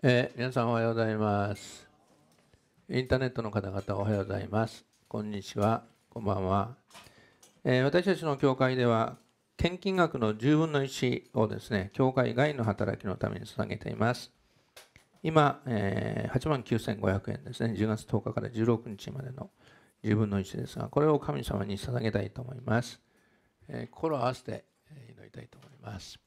えー、皆さんおはようございます。インターネットの方々おはようございます。こんにちは。こんばんは。えー、私たちの教会では、献金額の10分の1をですね、教会外の働きのために捧げています。今、えー、8万9500円ですね、10月10日から16日までの10分の1ですが、これを神様に捧げたいと思います。えー、心を合わせて祈りたいと思います。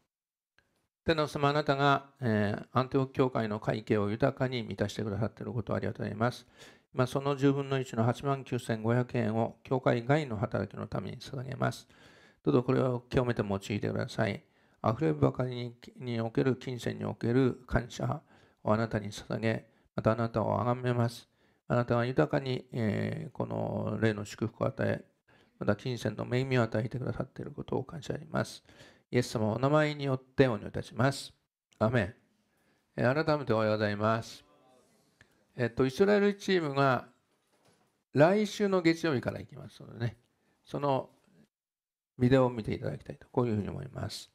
天の様あなたが、えー、アンテオ教会の会計を豊かに満たしてくださっていることをありがとうございます。今、その10分の1の8万9500円を教会外の働きのために捧げます。どうぞこれを清めて用いてください。あふれるばかりにおける金銭における感謝をあなたに捧げ、またあなたを崇めます。あなたが豊かに、えー、この霊の祝福を与え、また金銭の恵みを与えてくださっていることを感謝します。イエス様お名前によってお祈りいたします。アメン。改めておはようございます。えっと、イスラエルチームが来週の月曜日から行きますのでね、そのビデオを見ていただきたいと、こういうふうに思います。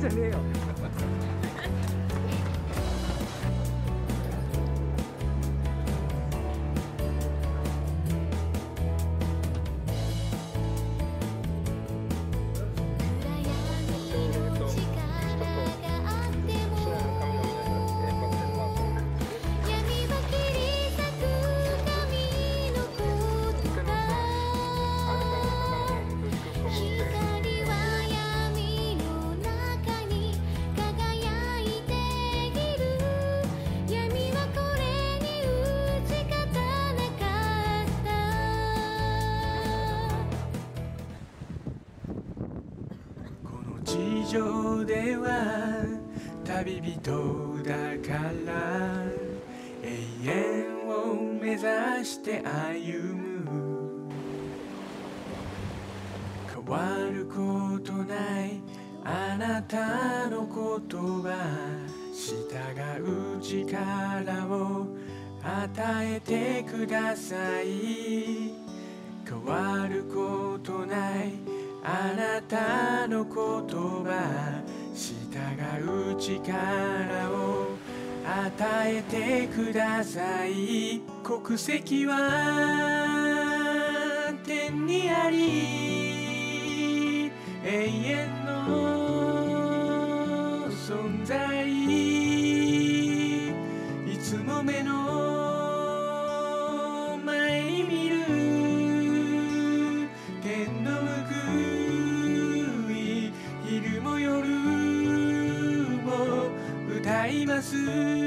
真的有。では旅人だから永遠を目指して歩む変わることないあなたの言葉従う力を与えてください変わることないあなたの言葉う力を与えてください国籍は天にあり永遠の存在いつも目の see.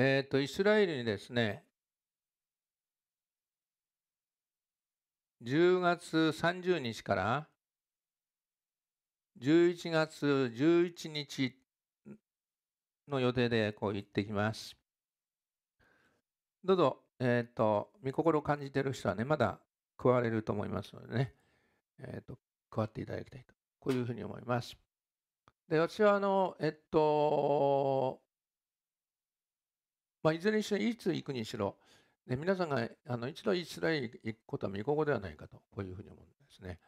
えーと、イスラエルにですね10月30日から11月11日の予定でこう行ってきます。どうぞ、えっ、ー、と、見心を感じている人はね、まだ加われると思いますのでね、えっ、ー、と、加わっていただきたいと、こういうふうに思います。で、私は、あの、えっと、まあ、いずれにしろ、いつ行くにしろ、ね、皆さんがあの一度イスラエルに行くことは見こごではないかと、こういうふうに思うんですね。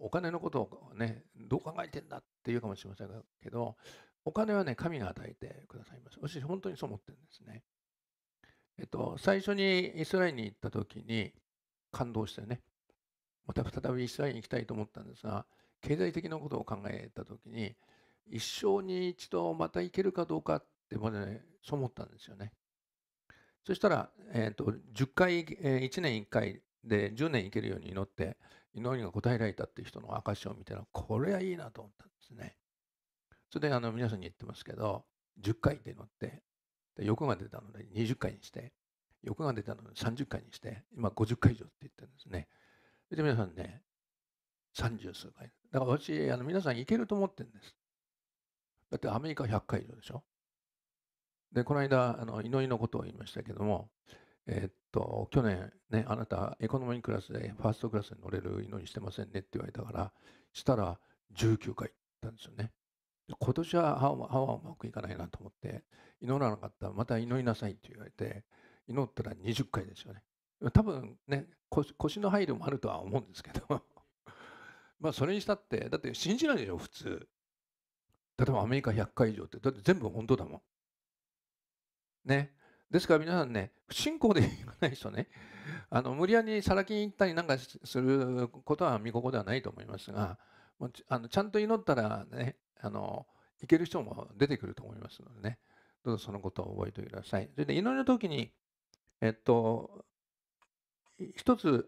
お金のことをね、どう考えてんだっていうかもしれませんけど、お金はね、神が与えてくださいます。私、本当にそう思ってるんですね。えっと、最初にイスラエルに行った時に感動してね、また再びイスラエルに行きたいと思ったんですが、経済的なことを考えた時に、一生に一度また行けるかどうかっって僕ね、そう思ったんですよね。そしたら、えーと、10回、えー、1年1回で10年いけるように祈って、祈りが答えられたっていう人の証を見ての、これはいいなと思ったんですね。それであの皆さんに言ってますけど、10回で祈って、で欲が出たので20回にして、欲が出たので30回にして、今50回以上って言ってるんですね。それで皆さんね、30数回。だから私、あの皆さんいけると思ってるんです。だってアメリカ100回以上でしょ。で、この間、あの祈りのことを言いましたけども、えー、っと、去年、ね、あなた、エコノミークラスでファーストクラスに乗れる祈りしてませんねって言われたから、したら19回行ったんですよね。今年はワはうまくいかないなと思って、祈らなかったらまた祈りなさいって言われて、祈ったら20回ですよね。多分ね、腰の配慮もあるとは思うんですけど、まあそれにしたって、だって信じないでしょ、普通。例えばアメリカ100回以上って、だって全部本当だもん。ね。ですから皆さんね、不信仰でいかない人ね、あの無理やりさらきに行ったりなんかすることは見心ではないと思いますが、もうあのちゃんと祈ったらね、あの行ける人も出てくると思いますのでね、どうぞそのことを覚えてください。それで祈りの時に、えっと、一つ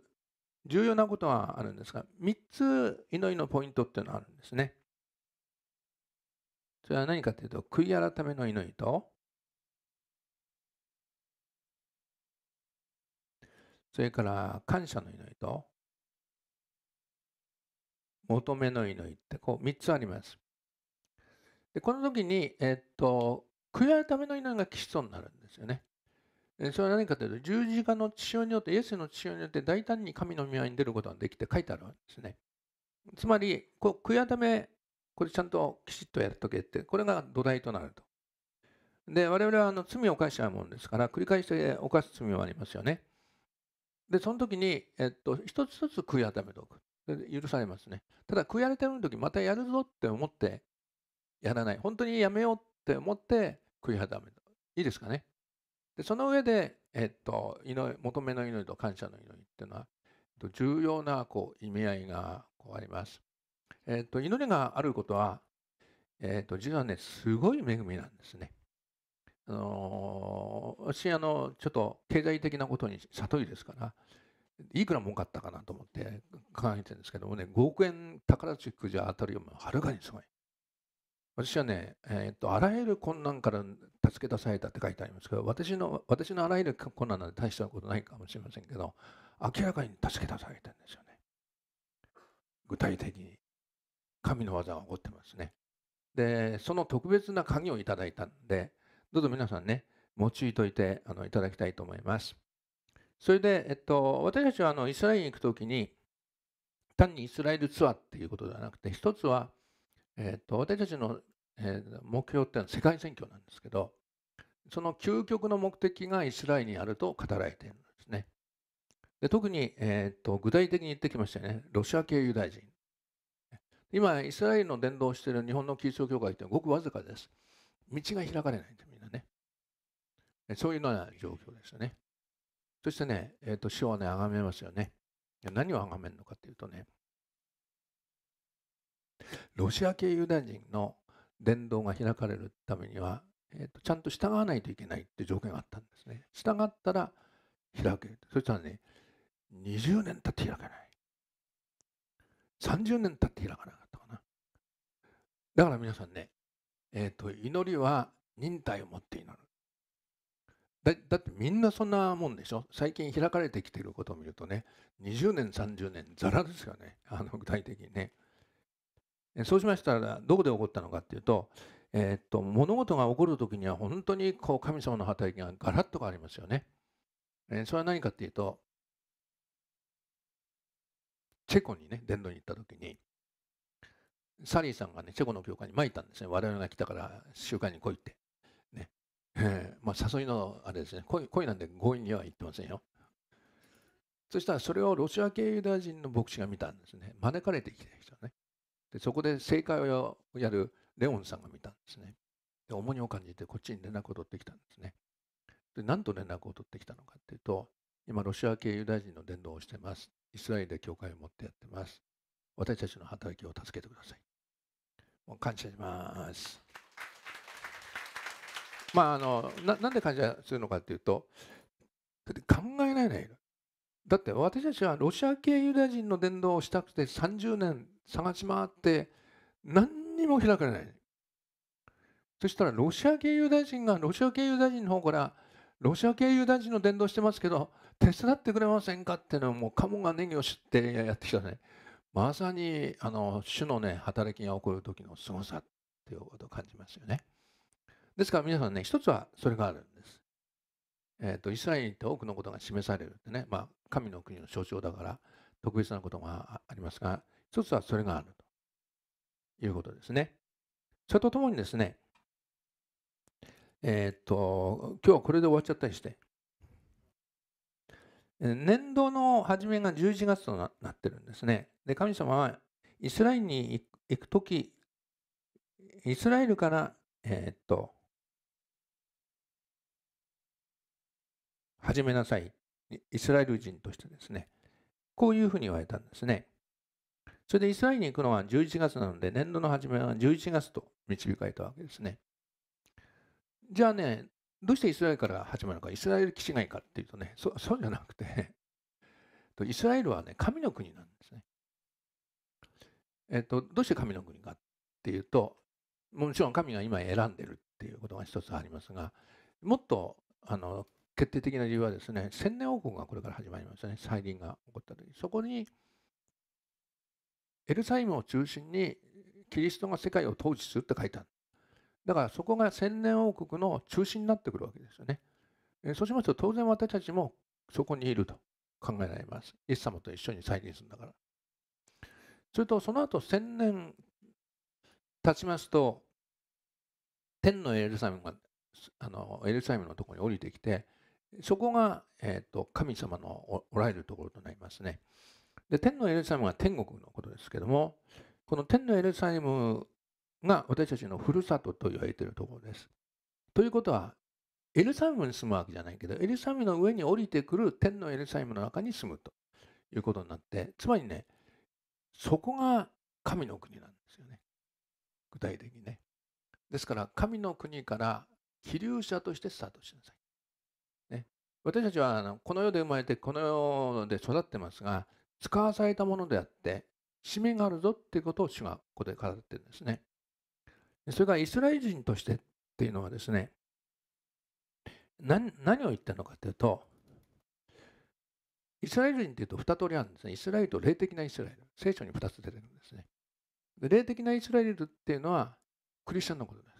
重要なことはあるんですが、3つ祈りのポイントっていうのがあるんですね。それは何かというと、悔い改めの祈りと、それから感謝の祈りと求めの祈りってこう3つあります。でこの時に、えっと、悔い改めの祈りが基礎になるんですよね。それは何かというと、十字架の血潮によって、イエスの血潮によって大胆に神の御前に出ることができて書いてあるわけですね。つまり、こう悔い改め、これちゃんときちっとやっとけって、これが土台となると。で、我々はあの罪を犯しちゃうもんですから、繰り返して犯す罪はありますよね。で、その時に、えっと、一つ一つ悔い改めておく。許されますね。ただ、悔い改める時、またやるぞって思ってやらない。本当にやめようって思って悔い改める。いいですかね。で、その上で、えっと、祈り求めの祈りと感謝の祈りっていうのは、重要なこう意味合いがこうあります。えっと、祈りがあることは、えっと、実はね、すごい恵みなんですね。あの私あのちょっと経済的なことに悟りですからいくら儲かったかなと思って考えてるんですけどもね5億円宝くじゃ当たるよりもはるかにすごい私はね、えーと、あらゆる困難から助け出されたって書いてありますけど私の私のあらゆる困難なんて大したことないかもしれませんけど明らかに助け出されたんですよね具体的に神の技が起こってますねでその特別な鍵をいただいたんでどうぞ皆さんね、用いといてあのいただきたいと思います。それで、えっと、私たちはあのイスラエルに行くときに、単にイスラエルツアーっていうことではなくて、一つは、えっと、私たちの、えー、目標っていうのは世界選挙なんですけど、その究極の目的がイスラエルにあると語られているんですね。で特に、えーと、具体的に言ってきましたよね、ロシア系ユダヤ人。今、イスラエルの伝道している日本のキリスト教会ってごくわずかです。道が開かれないんです。そういうような状況ですね。そしてね、えーと、主はね、崇めますよね。何を崇めるのかというとね、ロシア系ユダヤ人の伝道が開かれるためには、えーと、ちゃんと従わないといけないっていう条件があったんですね。従ったら開ける。そしたらね、20年経って開かない。30年経って開かなかったかな。だから皆さんね、えーと、と祈りは忍耐を持って祈る。だってみんなそんなもんでしょ最近開かれてきてることを見るとね20年30年ざらですよね あの具体的にねそうしましたらどこで起こったのかっていうと,、えー、っと物事が起こる時には本当にこう神様の働きがガラッと変わりますよね、えー、それは何かっていうとチェコにね殿堂に行った時にサリーさんがねチェコの教会に参ったんですね我々が来たから集会に来いってえー、まあ、誘いのあれですね恋、恋なんで強引には言ってませんよ。そしたらそれをロシア系ユダヤ人の牧師が見たんですね。招かれてきた人ね。でそこで正解をやるレオンさんが見たんですね。で重荷を感じてこっちに連絡を取ってきたんですね。で何と連絡を取ってきたのかっていうと、今ロシア系ユダヤ人の伝道をしてます。イスラエルで教会を持ってやってます。私たちの働きを助けてください。もう感謝します。まあ、あのななんで感謝するのかっていうと考えないねだって私たちはロシア系ユダヤ人の伝道をしたくて30年探し回って何にも開かれないそしたらロシア系ユダヤ人がロシア系ユダヤ人の方からロシア系ユダヤ人の伝道してますけど手伝ってくれませんかっていうのはもうカモがネギを知ってやってきたねまさにあの主のね働きが起こる時のすごさっていうことを感じますよね。ですから皆さんね、一つはそれがあるんです。えっ、ー、と、イスラエルって多くのことが示されるってね、まあ、神の国の象徴だから、特別なことがありますが、一つはそれがあるということですね。それとともにですね、えっ、ー、と、今日はこれで終わっちゃったりして、年度の初めが11月となってるんですね。で、神様はイスラエルに行く時、イスラエルから、えー、っと、始めなさい。イスラエル人としてですね。こういうふうに言われたんですね。それでイスラエルに行くのは11月なので、年度の初めは11月と導かれたわけですね。じゃあね、どうしてイスラエルから始まるのか、イスラエル基地外かっていうとね、そそうじゃなくてイスラエルはね、神の国なんですね。えっと、どうして神の国かっていうと、もちろん神が今選んでるっていうことが一つありますが、もっとあの決定的な理由はですね、千年王国がこれから始まりますよね、再臨が起こった時そこに、エルサイムを中心にキリストが世界を統治するって書いてある。だからそこが千年王国の中心になってくるわけですよね。えそうしますと、当然私たちもそこにいると考えられます。イエス様と一緒に再臨するんだから。それと、その後千年経ちますと、天のエルサイムが、あのエルサイムのところに降りてきて、そこが、えーと、神様のおられるところとなりますね。で天のエルサレムは天国のことですけどもこの天のエルサレムが私たちのふるさとと言われているところです。ということはエルサレムに住むわけじゃないけどエルサレムの上に降りてくる天のエルサレムの中に住むということになってつまりねそこが神の国なんですよね具体的にね。ですから神の国から被留者としてスタートしなさい。私たちはあのこの世で生まれてこの世で育ってますが使わされたものであって使命があるぞっていうことを主がここで語ってるんですね。それからイスラエル人としてっていうのはですね何を言ってるのかというとイスラエル人っていうと2通りあるんですね。イスラエルと霊的なイスラエル。聖書に2つ出てるんですね。で霊的なイスラエルっていうのはクリスチャンのことです。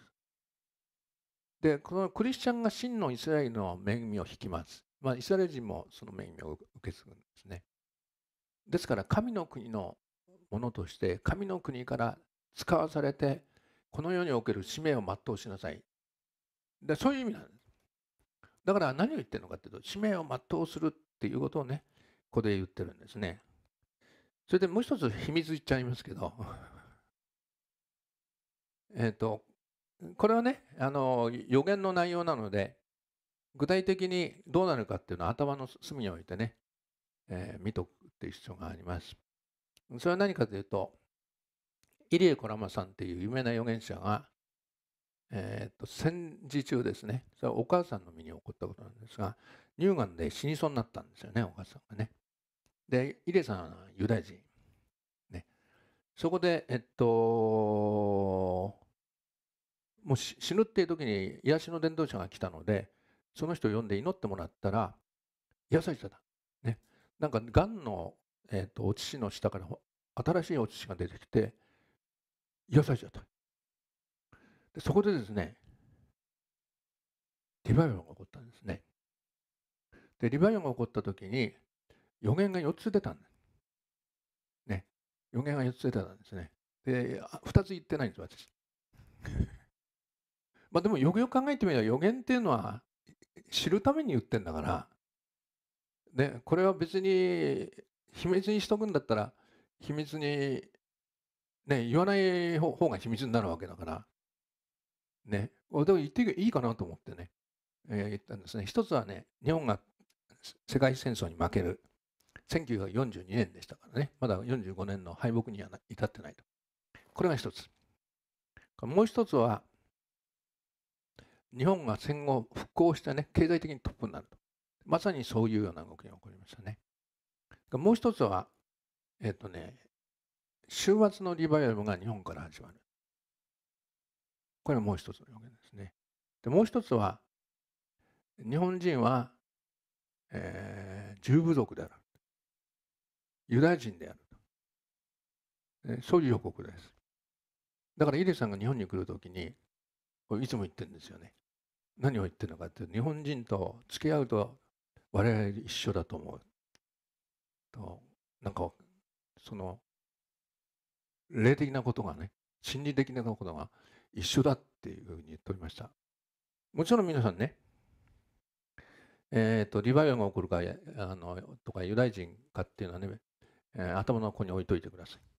でこのクリスチャンが真のイスラエルの恵みを引きます、まあ、イスラエル人もその恵みを受け継ぐんですねですから神の国のものとして神の国から使わされてこの世における使命を全うしなさいでそういう意味なんですだから何を言ってるのかというと使命を全うするっていうことをねここで言ってるんですねそれでもう一つ秘密言っちゃいますけど えっとこれはねあの予言の内容なので具体的にどうなるかっていうのは頭の隅に置いてね、えー、見とくっていう必要があります。それは何かというと入江コラマさんっていう有名な預言者が、えー、と戦時中ですねそれはお母さんの身に起こったことなんですが乳がんで死にそうになったんですよねお母さんがね。で入江さんはユダヤ人。ね、そこでえっともう死ぬっていう時に癒しの伝道者が来たのでその人を呼んで祈ってもらったら癒されてた、ね、なんかがんの、えーと、お乳の下から新しいお乳が出てきて癒されちゃったでそこでですねリバイオンが起こったんですねでリバイオンが起こった時に予言が4つ出たんですね予言が4つ出たんですねで2つ言ってないんです私まあ、でもよくよく考えてみれば予言っていうのは知るために言ってんだから、ね、これは別に秘密にしとくんだったら秘密に、ね、言わない方が秘密になるわけだから、ね、でも言っていいかなと思ってね、えー、言ったんですね。一つはね、日本が世界戦争に負ける。1942年でしたからね。まだ45年の敗北には至ってないと。これが一つ。もう一つは、日本が戦後復興してね経済的にトップになるとまさにそういうような動きが起こりましたねもう一つはえっ、ー、とね週末のリバイバルが日本から始まるこれはもう一つの表現ですねでもう一つは日本人は、えー、重部族であるユダヤ人であると、えそういう予告ですだからイデさんが日本に来るときにこれいつも言ってるんですよね。何を言ってるのかって日本人と付き合うと我々一緒だと思う。となんかその霊的なことがね心理的なことが一緒だっていうふうに言っておりました。もちろん皆さんね、えーと、リバイバルが起こるかあのとかユダヤ人かっていうのはね、えー、頭の横に置いといてください。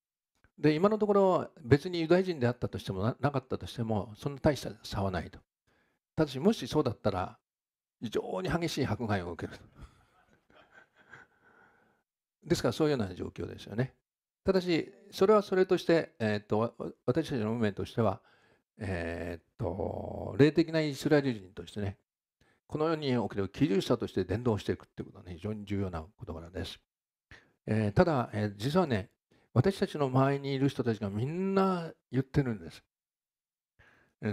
で今のところ別にユダヤ人であったとしてもなかったとしてもそんな大した差はないとただしもしそうだったら非常に激しい迫害を受ける ですからそういうような状況ですよねただしそれはそれとして、えー、っと私たちの運命としては、えー、っと霊的なイスラエル人としてねこの世における基準者として伝道していくということは、ね、非常に重要な事柄です、えー、ただ、え実はね私たちの周りにいる人たちがみんな言ってるんです。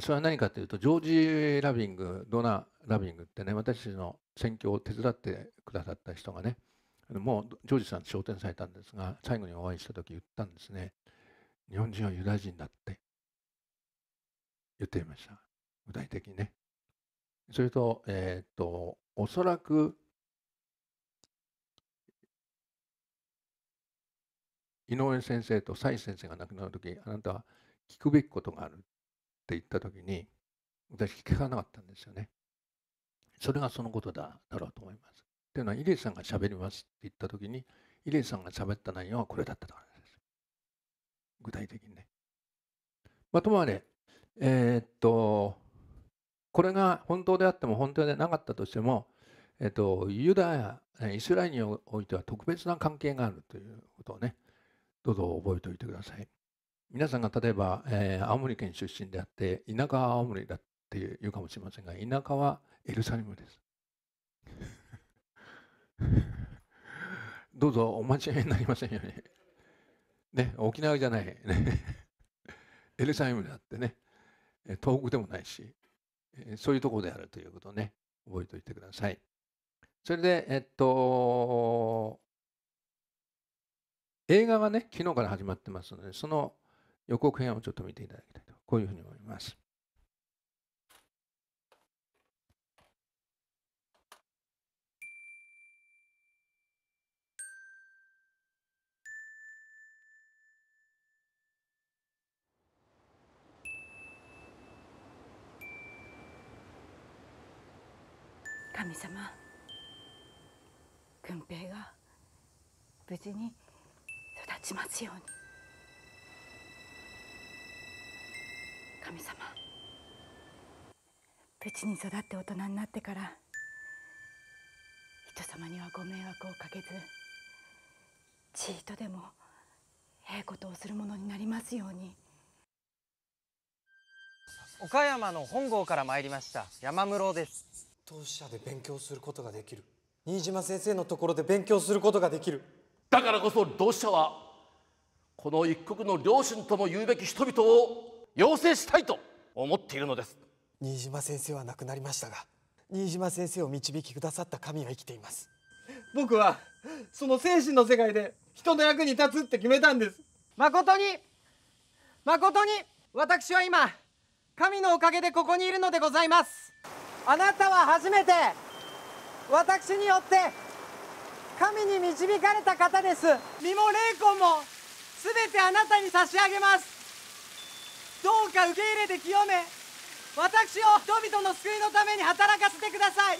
それは何かというとジョージ・ラビングドナ・ラビングってね私たちの選挙を手伝ってくださった人がねもうジョージさんと昇天されたんですが最後にお会いした時言ったんですね日本人はユダヤ人だって言っていました具体的にねそれと,、えーと、とおそらく井上先生と蔡先生が亡くなる時あなたは聞くべきことがあるって言った時に私聞かなかったんですよね。それがそのことだだろうと思います。というのはイレイさんがしゃべりますって言った時にイレイさんがしゃべった内容はこれだった思います。具体的にね。まあ、ともあれ、えー、っとこれが本当であっても本当でなかったとしても、えー、っとユダヤイスラエルにおいては特別な関係があるということをねどうぞ覚えておいてください。皆さんが例えば、えー、青森県出身であって田舎は青森だっていうかもしれませんが田舎はエルサレムです。どうぞお間違いになりませんように。ね、沖縄じゃない、ね、エルサレムであってね、東北でもないし、そういうところであるということをね、覚えておいてください。それで、えっと、映画がね、昨日から始まってますので、その予告編をちょっと見ていただきたいと、こういうふうに思います。神様、軍兵が無事に。立ちますように神様無事に育って大人になってから人様にはご迷惑をかけずちいとでもええことをするものになりますように岡山の本郷から参りました山室です当社で勉強することができる新島先生のところで勉強することができるだからこそ同志社はこの一国の良心とも言うべき人々を養成したいと思っているのです新島先生は亡くなりましたが新島先生を導きくださった神は生きています僕はその精神の世界で人の役に立つって決めたんです誠に誠に私は今神のおかげでここにいるのでございますあなたは初めて私によって神に導かれた方です身も霊魂も全てあなたに差し上げますどうか受け入れて清め私を人々の救いのために働かせてください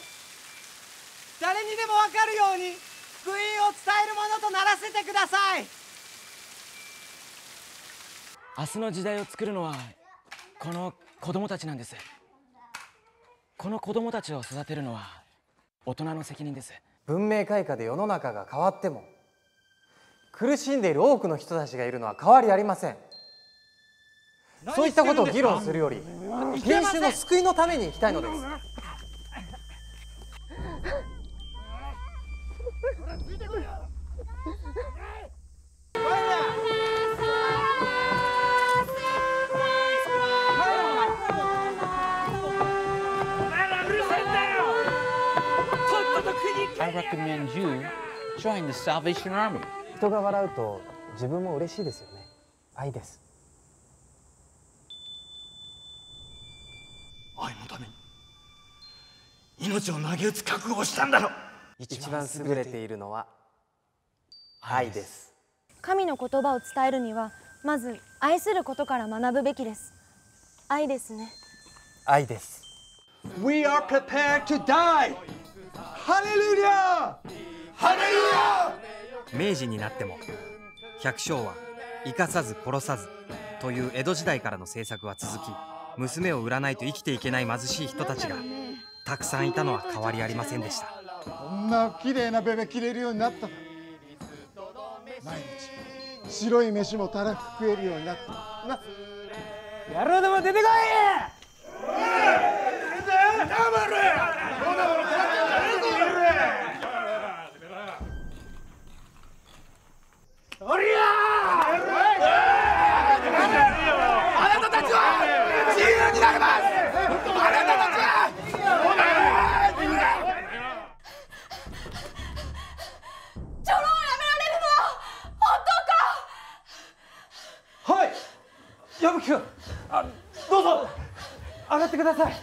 誰にでも分かるように福音を伝えるものとならせてください明日の時代を作るのはこの子供たちなんですこの子供たちを育てるのは大人の責任です文明開化で世の中が変わっても苦しんでいる多くの人たちがいるのは変わりありませんそういったことを議論するより民衆の救いのために行きたいのです recommend you join the Salvation Army. 人が笑うと自分も嬉しいですよね。愛です。愛のために命を投げ打つ覚悟をしたんだろ一番優れているのは愛です神の言葉を伝えるにはまず愛することから学ぶべきです愛ですね愛です We are prepared to die ハレルヤハレルヤ明治になっても百姓は生かさず殺さずという江戸時代からの政策は続き娘を売らないと生きていけない貧しい人たちがたくさんいたのは変わりありませんでしたこんな綺麗なベベ着れるようになった毎日白い飯もたらく食えるようになったな野郎ども出てこい黙れおりゃあなたたちは自由になりますあなたたちはチョロをやめられるのはい矢吹君あどうぞ上がってください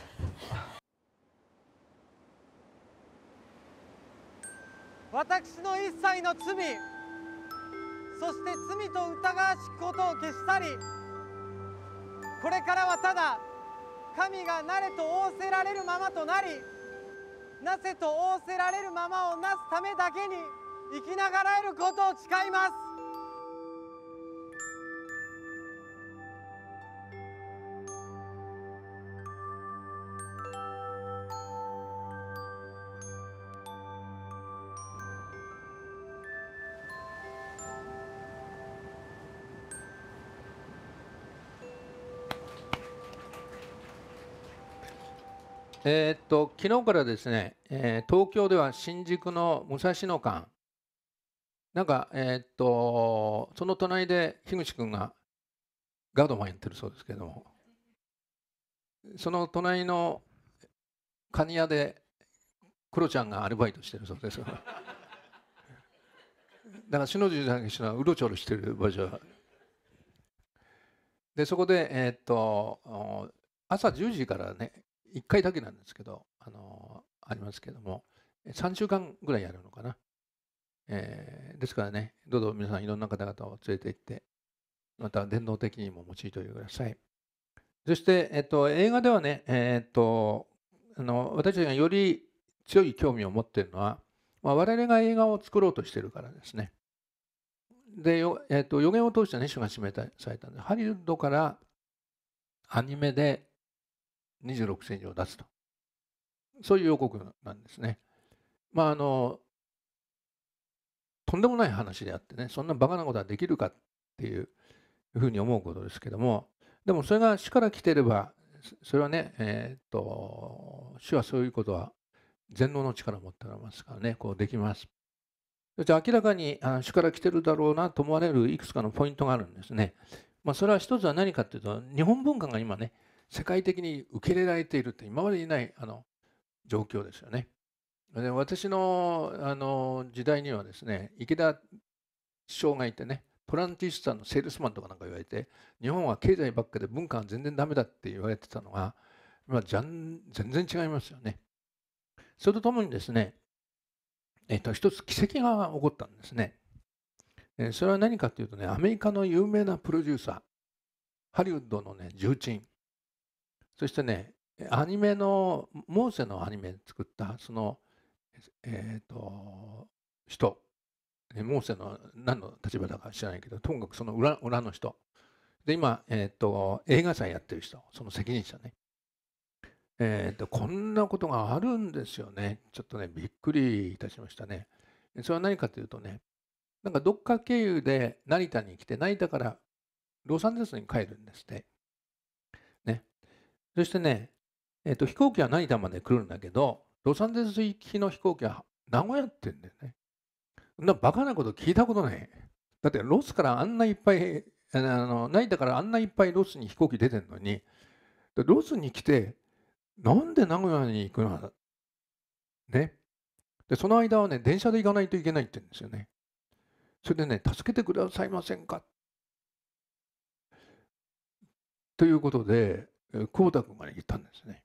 私の一切の罪そして罪と疑わしくことを消し去りこれからはただ神がなれと仰せられるままとなりなせと仰せられるままをなすためだけに生きながらえることを誓いますえー、っと昨日からですね、えー、東京では新宿の武蔵野館なんか、えー、っとその隣で樋口君がガードマンやってるそうですけどもその隣のカニ屋でクロちゃんがアルバイトしてるそうです だから篠塚さんがはうろちょろしてる場所でそこでえー、っと朝10時からね1回だけなんですけど、あのありますけども、3週間ぐらいやるのかな。えー、ですからね、どうぞ皆さんいろんな方々を連れて行って、また伝統的にも用いておいてください。そして、えっと、映画ではね、えー、っとあの、私たちがより強い興味を持っているのは、まあ、我々が映画を作ろうとしているからですね。で、えっと、予言を通してね、主が示されたんで、ハリウッドからアニメで26戦以を出すとそういう予告なんですね。まああのとんでもない話であってねそんなバカなことはできるかっていうふうに思うことですけどもでもそれが主から来てればそれはねえっ、と主はそういうことは全能の力を持っておらますからねこうできます。じゃて明らかにあ主から来てるだろうなと思われるいくつかのポイントがあるんですね。まあ、それは一つは何かっていうと日本文化が今ね世界的に受け入れられているって今までにないあの状況ですよね。で私のあの時代にはですね池田首相がいてねトランティスタのセールスマンとかなんか言われて日本は経済ばっかで文化は全然ダメだって言われてたのが今じゃん全然違いますよね。それとともにですね、えっと、一つ奇跡が起こったんですね。それは何かというとね、アメリカの有名なプロデューサー、ハリウッドのね、重鎮、そしてね、アニメの、モーセのアニメ作った、その、えっ、ー、と、人、モーセの何の立場だか知らないけど、ともかくその裏裏の人。で、今、えっ、ー、と、映画祭やってる人、その責任者ね。えっ、ー、と、こんなことがあるんですよね。ちょっとね、びっくりいたしましたね。それは何かというとね、なんかどっか経由で成田に来て、成田からロサンゼルスに帰るんですって。そしてね、えっ、ー、と、飛行機は成田まで来るんだけど、ロサンゼルス行きの飛行機は名古屋って言うんだよね。なバカなこと聞いたことない。だってロスからあんないっぱい、あの成田からあんないっぱいロスに飛行機出てるのに、ロスに来て、なんで名古屋に行くのね。で、その間はね、電車で行かないといけないって言うんですよね。それでね、助けてくださいませんかということで、光沢まで言ったんですね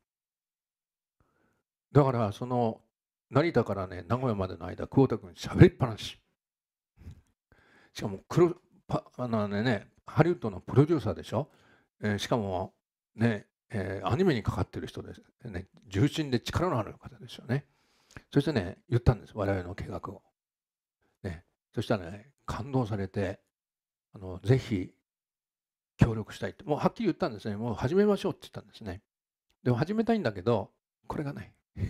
だからその成田からね名古屋までの間光沢君喋りっぱなししかもパあのねハリウッドのプロデューサーでしょ、えー、しかもね、えー、アニメにかかってる人です、ね、重心で力のある方ですよねそしてね言ったんです我々の計画を、ね、そしたらね感動されてあのぜひ協力したいって、もうはっきり言ったんですね。もう始めましょうって言ったんですね。でも始めたいんだけど、これがない。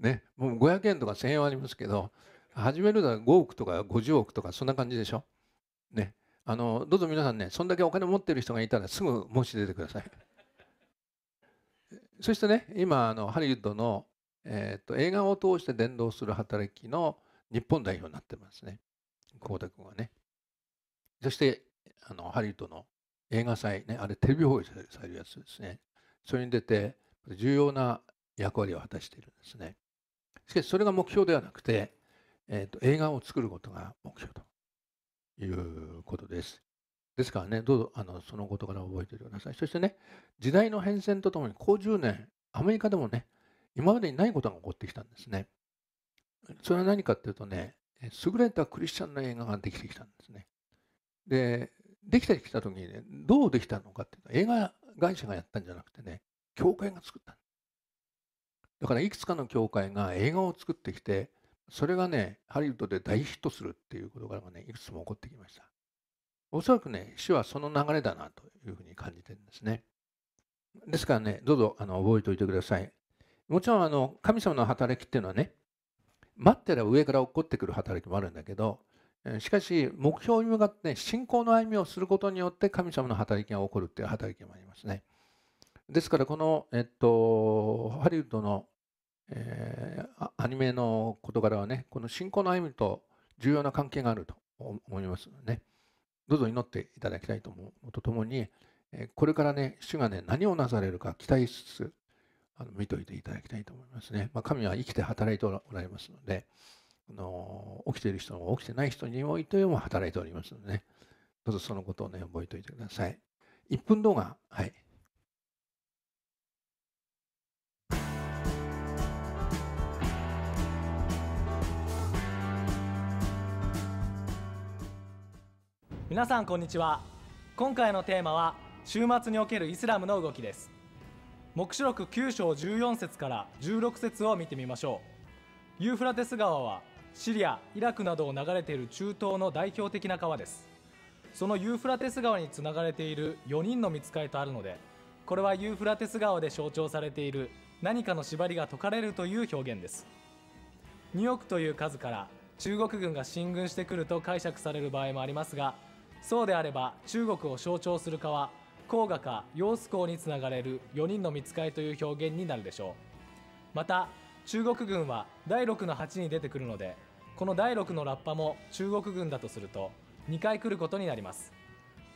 ね、もう500円とか1000円はありますけど、始めるのは5億とか50億とか、そんな感じでしょ。ね、あのどうぞ皆さんね、そんだけお金持ってる人がいたらすぐ申し出てください。そしてね、今あの、ハリウッドの、えーと、映画を通して伝道する働きの日本代表になってますね、光田君はね。そしてあのハリウッドの映画祭、ね、あれテレビ放映されるやつですね。それに出て重要な役割を果たしているんですね。しかしそれが目標ではなくて、えーと、映画を作ることが目標ということです。ですからね、どうぞあのそのことから覚えておいてください。そしてね、時代の変遷とともに、こう10年、アメリカでもね、今までにないことが起こってきたんですね。それは何かっていうとね、優れたクリスチャンの映画ができてきたんですね。で、できてきた時にね、どうできたのかっていうのは映画会社がやったんじゃなくてね、教会が作っただからいくつかの教会が映画を作ってきて、それがね、ハリウッドで大ヒットするっていうことからがね、いくつも起こってきました。おそらくね、主はその流れだなというふうに感じてるんですね。ですからね、どうぞあの覚えておいてください。もちろんあの神様の働きっていうのはね、待ってれば上から起こってくる働きもあるんだけど、しかし目標に向かって信仰の歩みをすることによって神様の働きが起こるという働きもありますね。ですからこの、えっと、ハリウッドの、えー、アニメの事柄はねこの信仰の歩みと重要な関係があると思いますのでねどうぞ祈っていただきたいと思うとともにこれからね主がね何をなされるか期待しつつあの見といていただきたいと思いますね、まあ、神は生きて働いておられますので。の起きている人も起きてない人においても働いておりますのでね、どうぞそのことをね、覚えておいてください。1分動画、はい。皆さんこんにちは今回のテーマは週末におけるイスラムの動きです黙示録9章14節から16節を見てみましょうユーフラテス川はシリアイラクなどを流れている中東の代表的な川ですそのユーフラテス川につながれている4人の見つかりとあるのでこれはユーフラテス川で象徴されている何かの縛りが解かれるという表現です2億という数から中国軍が進軍してくると解釈される場合もありますがそうであれば中国を象徴する川黄河か揚子江につながれる4人の見つかりという表現になるでしょうまた中国軍は第6の8に出てくるのでこの第6のラッパも中国軍だとすると2回来ることになります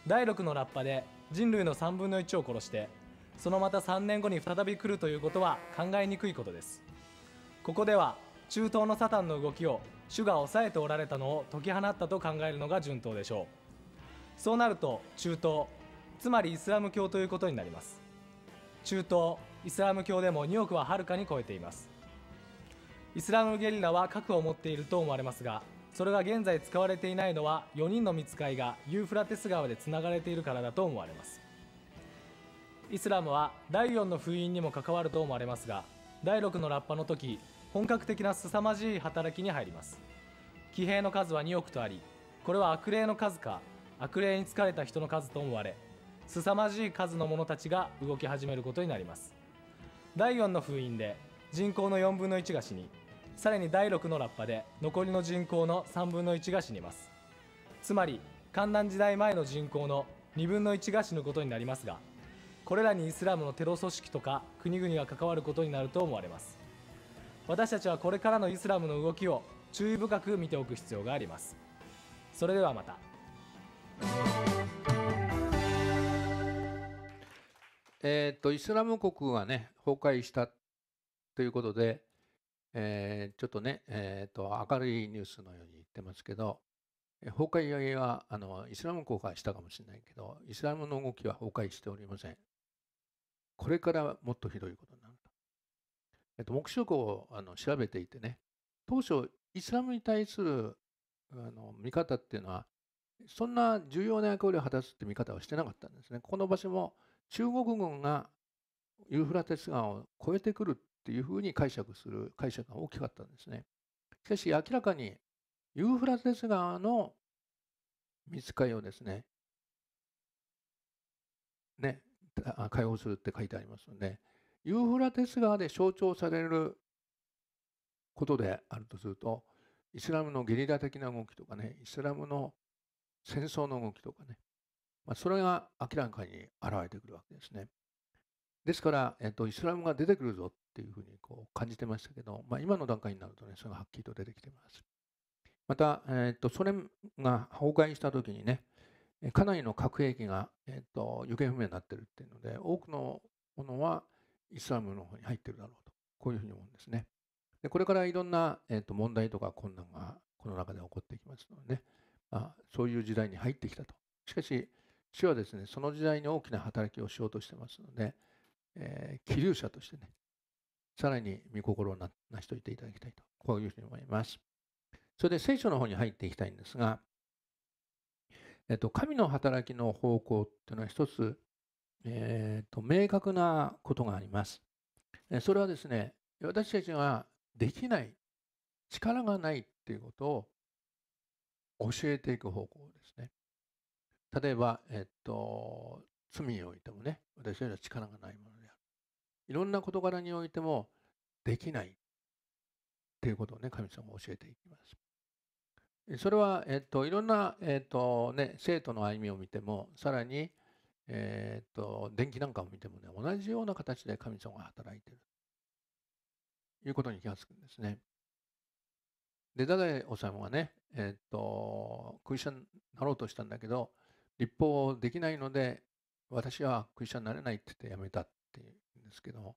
第6のラッパで人類の3分の1を殺してそのまた3年後に再び来るということは考えにくいことですここでは中東のサタンの動きを主が抑えておられたのを解き放ったと考えるのが順当でしょうそうなると中東つまりイスラム教ということになります中東イスラム教でも2億ははるかに超えていますイスラムゲリラは核を持っていると思われますがそれが現在使われていないのは4人の見ついがユーフラテス川でつながれているからだと思われますイスラムは第4の封印にも関わると思われますが第6のラッパの時本格的な凄まじい働きに入ります騎兵の数は2億とありこれは悪霊の数か悪霊に疲れた人の数と思われ凄まじい数の者たちが動き始めることになります第4の封印で人口の4分の1が死にさらに第6のラッパで残りの人口の3分の1が死にますつまり観覧時代前の人口の2分の1が死ぬことになりますがこれらにイスラムのテロ組織とか国々が関わることになると思われます私たちはこれからのイスラムの動きを注意深く見ておく必要がありますそれではまたえー、っとイスラム国がね崩壊したということでえー、ちょっとね、えーと、明るいニュースのように言ってますけど、崩壊はあのイスラム崩壊したかもしれないけど、イスラムの動きは崩壊しておりません。これからもっとひどいことになると。えっと、黙示録をあの調べていてね、当初、イスラムに対するあの見方っていうのは、そんな重要な役割を果たすって見方はしてなかったんですね。この場所も中国軍がユーフラテス川を越えてくるっていうふうに解釈する解釈が大きかったんですね。しかし明らかにユーフラテス川のかりをですね、ね、解放するって書いてありますので、ユーフラテス川で象徴されることであるとすると、イスラムのゲリラ的な動きとかね、イスラムの戦争の動きとかね、まあ、それが明らかに現れてくるわけですね。ですから、えっと、イスラムが出てくるぞっていうふうにこう感じてましたけど、まあ、今の段階になるとね、それがはっきりと出てきてます。また、えー、とソ連が崩壊した時にね、かなりの核兵器が、えー、と行方不明になってるっていうので、多くのものはイスラムの方に入ってるだろうと、こういうふうに思うんですね。でこれからいろんな、えー、と問題とか困難がこの中で起こってきますのでね、まあ、そういう時代に入ってきたと。しかし、主はですね、その時代に大きな働きをしようとしてますので、えー、気流者としてね、さらに御心を成しといていただきたいと、こういうふうに思います。それで聖書の方に入っていきたいんですが、えっと、神の働きの方向っていうのは一つ、えー、と、明確なことがあります。それはですね、私たちができない、力がないっていうことを教えていく方向ですね。例えば、えっと、罪においてもね、私よりは力がないものいろんな事柄においてもできないっていうことをね、神様教えていきます。それは、えっと、いろんな、えっとね、生徒の歩みを見ても、さらに、えっと、電気なんかを見てもね、同じような形で神様が働いている。いうことに気がつくんですね。で、ダダさ治はね、えっと、クリスチャンになろうとしたんだけど、立法できないので、私はクリスチャンになれないって言ってやめたっていうですけど、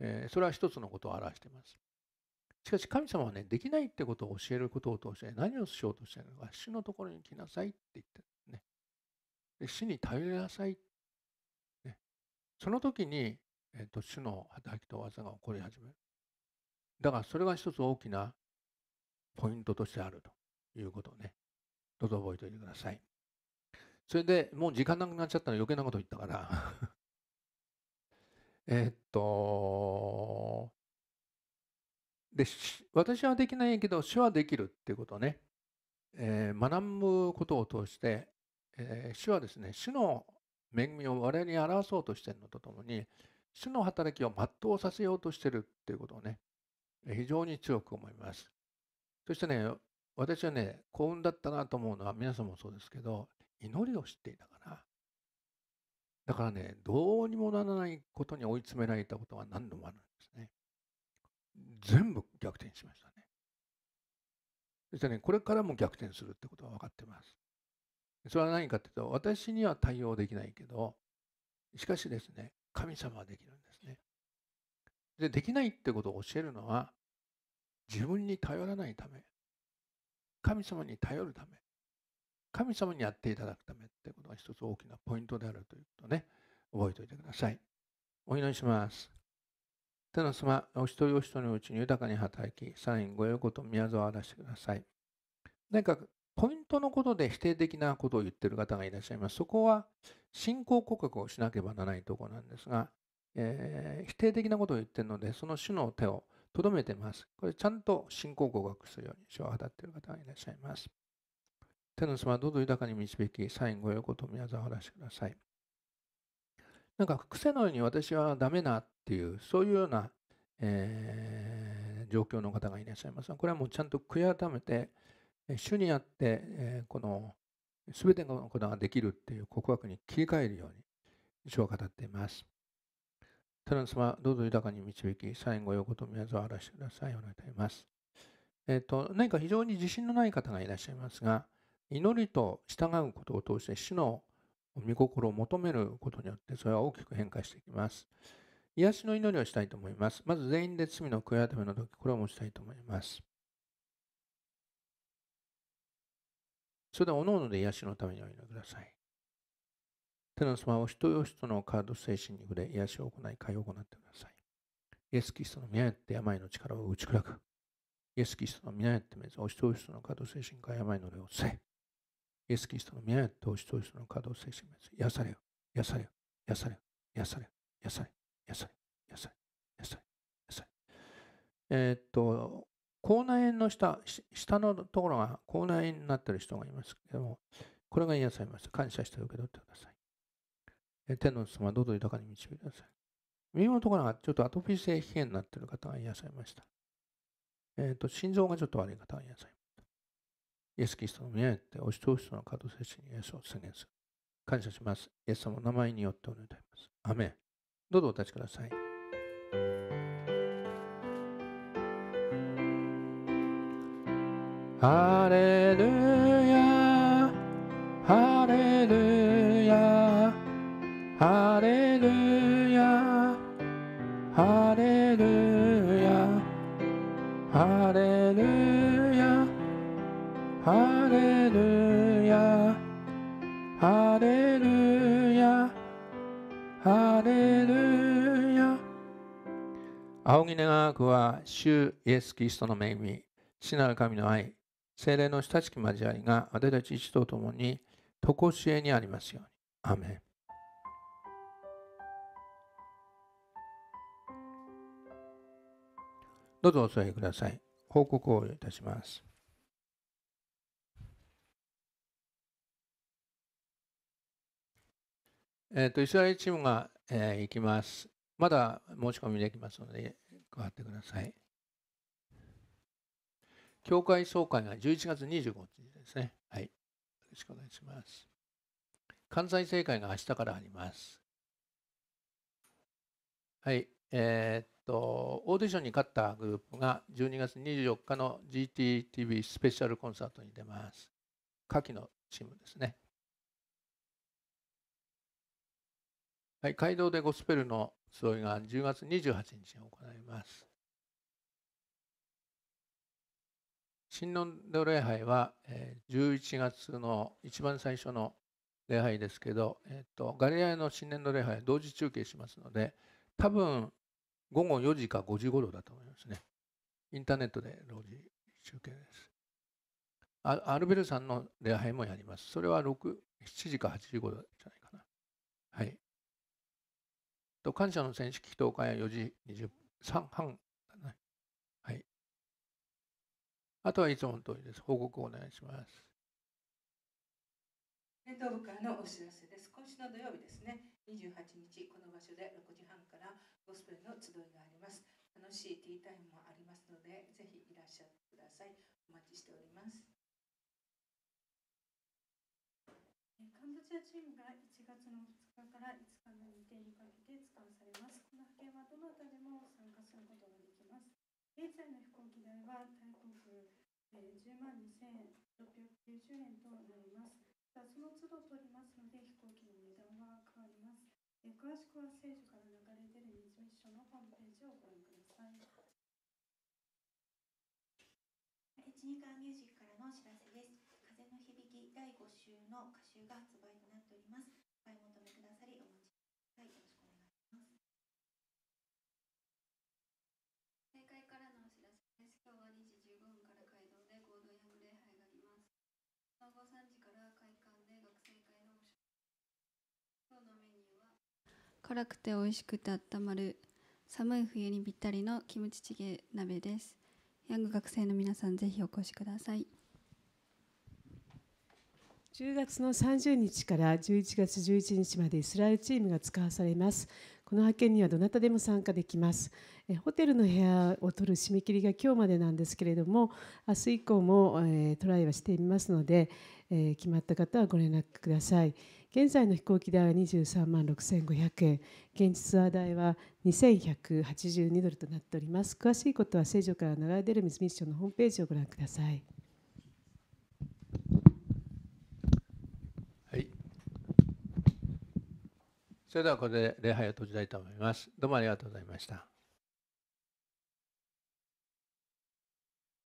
えー、それは一つのことを表しています。しかし神様はね、できないってことを教えることを通して、何をしようとしているのか、死のところに来なさいって言ってね。で死に頼りなさい。ね、その時に、えーと、主の働きと技が起こり始める。だからそれが一つ大きなポイントとしてあるということをね、どうぞ覚えておいてください。それでもう時間なくなっちゃったら余計なこと言ったからえー、っと、で、私はできないけど、主はできるっていうことね、えー、学ぶことを通して、えー、主はですね、主の恵みを我々に表そうとしているのとともに、主の働きを全うさせようとしているっていうことをね、非常に強く思います。そしてね、私はね、幸運だったなと思うのは、皆さんもそうですけど、祈りを知っていたから、だからね、どうにもならないことに追い詰められたことが何度もあるんですね。全部逆転しましたね。そしてね、これからも逆転するってことは分かってます。それは何かっていうと、私には対応できないけど、しかしですね、神様はできるんですね。で、できないってことを教えるのは、自分に頼らないため、神様に頼るため、神様にやっていただくためってことが一つ大きなポイントであるということをね、覚えておいてください。お祈りします。天の様、お一人お一人のうちに豊かに働き、サイン、ご用いこと宮沢を表してください。何かポイントのことで否定的なことを言ってる方がいらっしゃいます。そこは信仰告白をしなければならないところなんですが、えー、否定的なことを言ってるので、その主の手をとどめてます。これちゃんと信仰告白するように主をたっている方がいらっしゃいます。天の様はどうぞ豊かに導き、サインご用こと宮沢らしてください。なんか癖のように私はダメなっていう、そういうような、えー、状況の方がいらっしゃいますこれはもうちゃんと悔い改めて、主にあって、えー、この全てのことができるっていう告白に切り替えるように、主は語っています。天の様、どうぞ豊かに導き、サインご用こと宮沢らしてください。お願いいたします。えっ、と、何か非常に自信のない方がいらっしゃいますが、祈りと従うことを通して主の御心を求めることによってそれは大きく変化していきます。癒しの祈りをしたいと思います。まず全員で罪の悔い改めの時、これを持ちたいと思います。それでは、おのおので癒しのためにお祈りください。手の様は、お人よ人のカード精神に触れ、癒しを行い、会を行ってください。イエス・キリストの宮やって病の力を打ち砕く。イエス・キリストの皆やって目指お人よ人のカード精神から病の霊をせ。イエス・キリストの皆に投資投資の稼働精神滅。癒されよ、癒されよ、癒されよ、癒されよ、癒されよ、癒されよ、癒されよ、癒されよ、癒されえー、っと、口内炎の下、下のところが口内炎になっている人がいますけども、これが癒されます。感謝して受け取ってください。えー、天の様、どうぞ豊かに導いてください。耳のところがちょっとアトピー性皮炎になっている方が癒されました。えっ、と、心臓がちょっと悪い方が癒されまイエス・キリストの皆によってお一人の門動精にイエスを宣言する。感謝します。イエス様の名前によってお願いいたします。アメン。どうぞお立ちください。ハレル願わくは、主イエス・キリストの恵み、父なる神の愛、精霊の親しき交わりが、私たち一同と共に、とこしえにありますように。アメン。どうぞお座りください。報告をいたします。えっ、ー、と、イスラエルチームが、えー、行きます。まだ申し込みできますので、加わってください。教会総会が11月25日ですね。はい。よろしくお願いします。関西政会が明日からあります。はい。えー、っと、オーディションに勝ったグループが12月24日の GTTV スペシャルコンサートに出ます。下記のチームですね。はい、街道でゴスペルのそれが10月28日に行います。新の礼拝は11月の一番最初の礼拝ですけど、えっと、ガリアの新年度礼拝は同時中継しますので多分午後4時か5時頃だと思いますねインターネットで同時中継ですアルベルさんの礼拝もやりますそれは6 7時か8時頃じゃないかなはいと感謝の戦式祈祷会は4時23半、ね、はい。あとはいつもの通りです。報告をお願いします。伝統部からのお知らせです。今週の土曜日ですね、28日、この場所で6時半からゴスペルの集いがあります。楽しいティータイムもありますので、ぜひいらっしゃってください。お待ちしております。カンボジアチームが1月の2から5日の日程にかけて使わされます。この派遣はどなたでも参加することができます。現在の飛行機代は大航空、10 2690円となります。その都度取りますので飛行機の値段は変わります。詳しくは政府から流れ出る水ミッションのホームページをご覧ください。12かミュージックからのお知らせです。風の響き第5週の歌集が発売となっております。はい、よろしくお願いします。大会からのお知らせです。今日は2時15分から会堂で合同ヤング礼拝があります。午後3時から会館で学生会の今日のメニューは辛くて美味しくて温まる寒い冬にぴったりのキムチチゲ鍋です。ヤング学生の皆さん、ぜひお越しください。10月の30日から11月11日までイスラエルチームが使わされます。この派遣にはどなたでも参加できます。ホテルの部屋を取る締め切りが今日までなんですけれども、明日以降も、えトライはしてみますので、え決まった方はご連絡ください。現在の飛行機代は23万6500円、現地ツアー代は2182ドルとなっております。詳しいことは聖女から流れ出る水ミッションのホームページをご覧ください。それではこれで礼拝を閉じたいと思います。どうもありがとうございました。